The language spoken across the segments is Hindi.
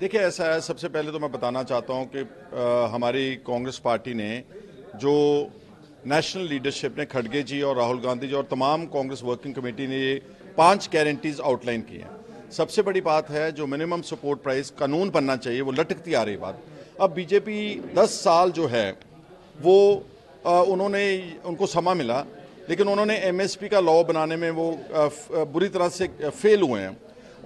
देखिए ऐसा है सबसे पहले तो मैं बताना चाहता हूं कि आ, हमारी कांग्रेस पार्टी ने जो नेशनल लीडरशिप ने खड़गे जी और राहुल गांधी जी और तमाम कांग्रेस वर्किंग कमेटी ने ये पांच गारंटीज आउटलाइन की हैं सबसे बड़ी बात है जो मिनिमम सपोर्ट प्राइस कानून बनना चाहिए वो लटकती आ रही बात अब बीजेपी दस साल जो है वो आ, उन्होंने उनको समा मिला लेकिन उन्होंने एमएसपी का लॉ बनाने में वो आ, बुरी तरह से फेल हुए हैं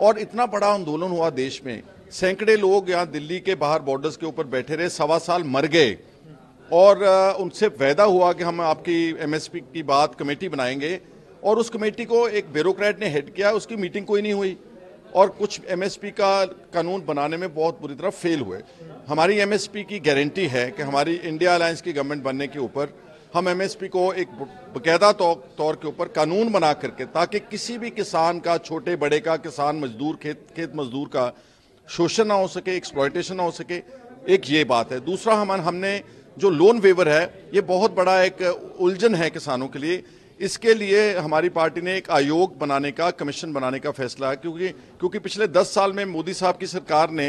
और इतना बड़ा आंदोलन हुआ देश में सैकड़े लोग यहाँ दिल्ली के बाहर बॉर्डर्स के ऊपर बैठे रहे सवा साल मर गए और उनसे वायदा हुआ कि हम आपकी एमएसपी की बात कमेटी बनाएंगे और उस कमेटी को एक ब्यूरोक्रेट ने हेड किया उसकी मीटिंग कोई नहीं हुई और कुछ एमएसपी का कानून बनाने में बहुत बुरी तरह फेल हुए हमारी एमएसपी की गारंटी है कि हमारी इंडिया अलायंस की गवर्नमेंट बनने के ऊपर हम एमएसपी को एक बाकायदा तौर के ऊपर कानून बना करके ताकि किसी भी किसान का छोटे बड़े का किसान मजदूर खेत खेत मजदूर का शोषण ना हो सके एक्सप्लॉयटेशन ना हो सके एक ये बात है दूसरा हम हमने जो लोन वेवर है ये बहुत बड़ा एक उलझन है किसानों के लिए इसके लिए हमारी पार्टी ने एक आयोग बनाने का कमीशन बनाने का फैसला है क्योंकि क्योंकि पिछले दस साल में मोदी साहब की सरकार ने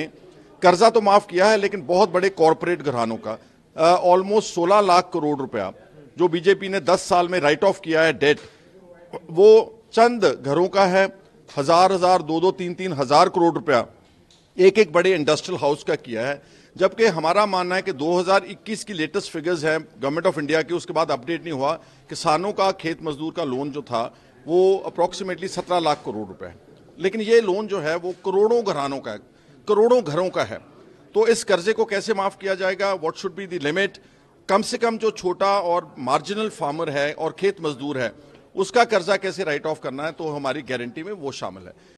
कर्जा तो माफ़ किया है लेकिन बहुत बड़े कॉरपोरेट घरानों का ऑलमोस्ट सोलह लाख करोड़ रुपया जो बीजेपी ने दस साल में राइट ऑफ किया है डेट वो चंद घरों का है हजार हजार दो दो तीन तीन हजार करोड़ रुपया एक एक बड़े इंडस्ट्रियल हाउस का किया है जबकि हमारा मानना है कि 2021 की लेटेस्ट फिगर्स हैं गवर्नमेंट ऑफ इंडिया की उसके बाद अपडेट नहीं हुआ किसानों का खेत मजदूर का लोन जो था वो अप्रोक्सीमेटली 17 लाख करोड़ रुपए है लेकिन ये लोन जो है वो करोड़ों घरानों का है करोड़ों घरों का है तो इस कर्जे को कैसे माफ़ किया जाएगा what should be the limit कम से कम जो छोटा और मार्जिनल फार्मर है और खेत मजदूर है उसका कर्जा कैसे राइट ऑफ करना है तो हमारी गारंटी में वो शामिल है